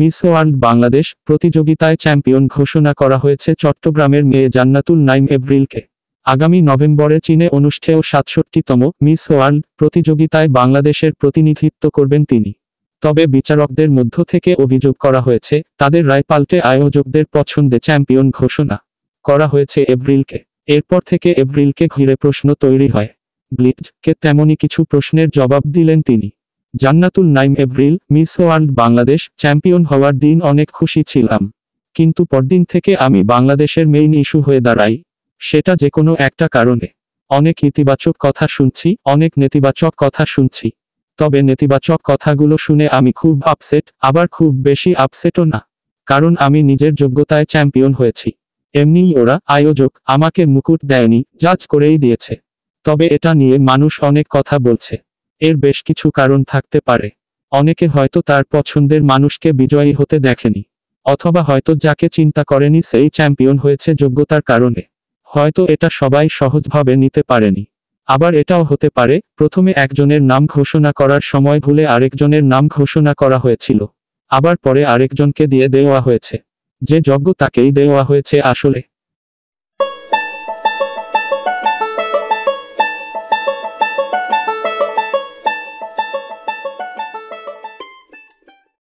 miss World Bangladesh প্রতিযোগিতায় champion ঘোষণা করা হয়েছে চট্টগ্রামের মেয়ে জান্নাতুল নাইম এব্রিলকে আগামী নভেম্বরে চীনে অনুষ্ঠেয় সাতষট্টিতম মিস ওয়ার্ল্ড প্রতিযোগিতায় বাংলাদেশের প্রতিনিধিত্ব করবেন তিনি তবে বিচারকদের মধ্য থেকে অভিযোগ করা হয়েছে তাদের রায় পাল্টে আয়োজকদের পছন্দে চ্যাম্পিয়ন ঘোষণা করা হয়েছে এব্রিলকে এরপর থেকে এব্রিলকে ঘিরে প্রশ্ন তৈরি হয় ব্লিটজকে তেমনই কিছু প্রশ্নের জবাব দিলেন তিনি Jannatul Naim Avril Miss World Bangladesh champion হওয়ার দিন অনেক খুশি ছিলাম কিন্তু পরদিন থেকে আমি বাংলাদেশের মেইন ইস্যু হয়ে দাঁড়াই সেটা যে কোনো একটা কারণে অনেক ইতিবাচক কথা শুনছি অনেক নেতিবাচক কথা শুনছি তবে নেতিবাচক কথাগুলো শুনে আমি খুব আপসেট আবার খুব বেশি আপসেটও না কারণ আমি নিজের যোগ্যতায় চ্যাম্পিয়ন হয়েছি এমনি ওরা আয়োজক আমাকে মুকুট দেয়নি জাজ করেই দিয়েছে তবে এটা নিয়ে মানুষ অনেক কথা বলছে এর বেশ কিছু কারণ থাকতে পারে অনেকে হয়তো তার পছন্দের মানুষকে বিজয়ী হতে দেখেনি অথবা হয়তো যাকে চিন্তা করেনি সেই চ্যাম্পিয়ন হয়েছে যোগ্যতার কারণে হয়তো এটা সবাই সহজভাবে নিতে পারেনি আবার এটাও হতে পারে প্রথমে একজনের নাম ঘোষণা করার সময় ভুলে আরেকজনের নাম ঘোষণা করা হয়েছিল আবার পরে আরেকজনকে দিয়ে দেওয়া হয়েছে যে যোগ্য তাকেই দেওয়া হয়েছে আসলে